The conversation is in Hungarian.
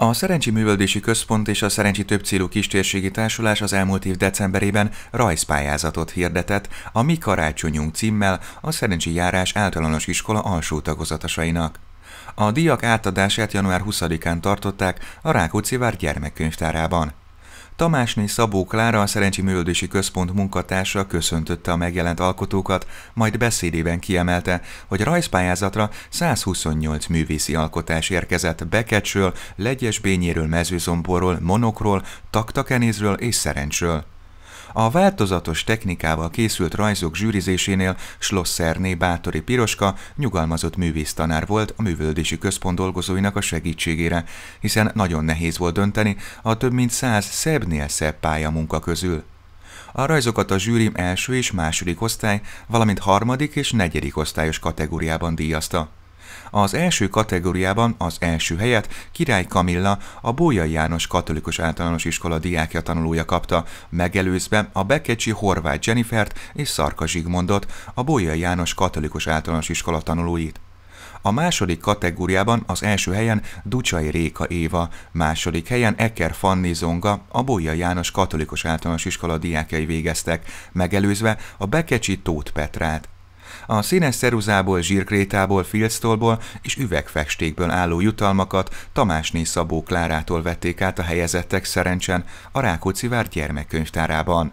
A Szerencsi Művöldési Központ és a Szerencsi Többcélú Kistérségi Társulás az elmúlt év decemberében rajzpályázatot hirdetett a Mi Karácsonyunk címmel a Szerencsi Járás Általános Iskola alsó tagozatosainak. A díjak átadását január 20-án tartották a Rákóczi vár gyermekkönyvtárában. Tamásné Szabó Klára, a Szerencsi Művöldési Központ munkatársa köszöntötte a megjelent alkotókat, majd beszédében kiemelte, hogy rajzpályázatra 128 művészi alkotás érkezett Bekecsről, Legyesbényéről, Mezőzomborról, Monokról, Taktakenézről és Szerencsről. A változatos technikával készült rajzok zsűrizésénél Schlosserné Bátori Piroska nyugalmazott művésztanár volt a művöldési központ dolgozóinak a segítségére, hiszen nagyon nehéz volt dönteni a több mint száz szebbnél szebb pályamunka közül. A rajzokat a zsűrim első és második osztály, valamint harmadik és negyedik osztályos kategóriában díjazta. Az első kategóriában az első helyet Király Kamilla, a Bójai János Katolikus Általános Iskola diákja tanulója kapta, megelőzve a Bekecsi Horváth Jennifert és Szarka Zsigmondot, a Bójai János Katolikus Általános Iskola tanulóit. A második kategóriában az első helyen Ducsai Réka Éva, második helyen Eker Fanni Zonga, a Bolya János Katolikus Általános Iskola diákjai végeztek, megelőzve a Bekecsi Tóth Petrát. A színes szeruzából, zsírkrétából, filctolból és üvegfestékből álló jutalmakat Tamásné Szabó Klárától vették át a helyezettek szerencsen a Rákóczi vár gyermekkönyvtárában.